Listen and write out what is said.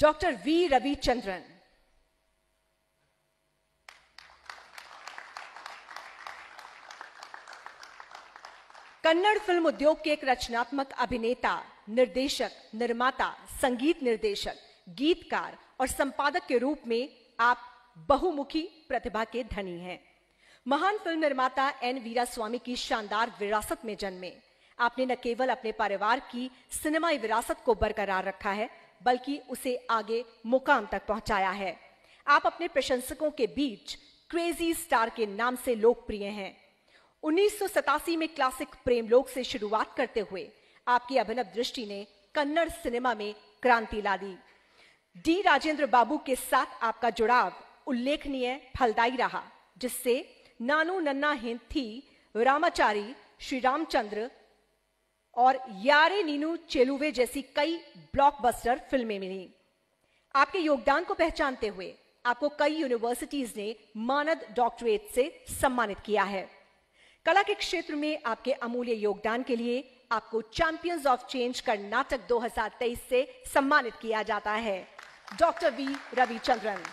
doctor V Ravichandran Kannada film उद्योग के एक रचनात्मक अभिनेता निर्देशक निर्माता संगीत निर्देशक गीतकार और संपादक के रूप में आप बहुमुखी प्रतिभा के धनी हैं महान फिल्म निर्माता एन वीरा स्वामी की शानदार विरासत में जन्मे आपने न केवल अपने परिवार की सिनेमाई विरासत को बरकरार रखा है बल्कि उसे आगे मुकाम तक पहुंचाया है आप अपने प्रशंसकों के बीच क्रेजी स्टार के नाम से लोकप्रिय हैं उन्नीस में क्लासिक प्रेम लोक से शुरुआत करते हुए आपकी अभिनव दृष्टि ने कन्नड़ सिनेमा में क्रांति ला दी डी राजेंद्र बाबू के साथ आपका जुड़ाव उल्लेखनीय फलदायी रहा जिससे नानू नन्ना हिंद थी रामाचारी श्री रामचंद्र और यारे नीनू चेलुवे जैसी कई ब्लॉकबस्टर फिल्में मिली आपके योगदान को पहचानते हुए आपको कई यूनिवर्सिटीज ने मानद डॉक्टरेट से सम्मानित किया है कला के क्षेत्र में आपके अमूल्य योगदान के लिए आपको चैंपियंस ऑफ चेंज कर्नाटक 2023 से सम्मानित किया जाता है डॉक्टर वी रविचंद्रन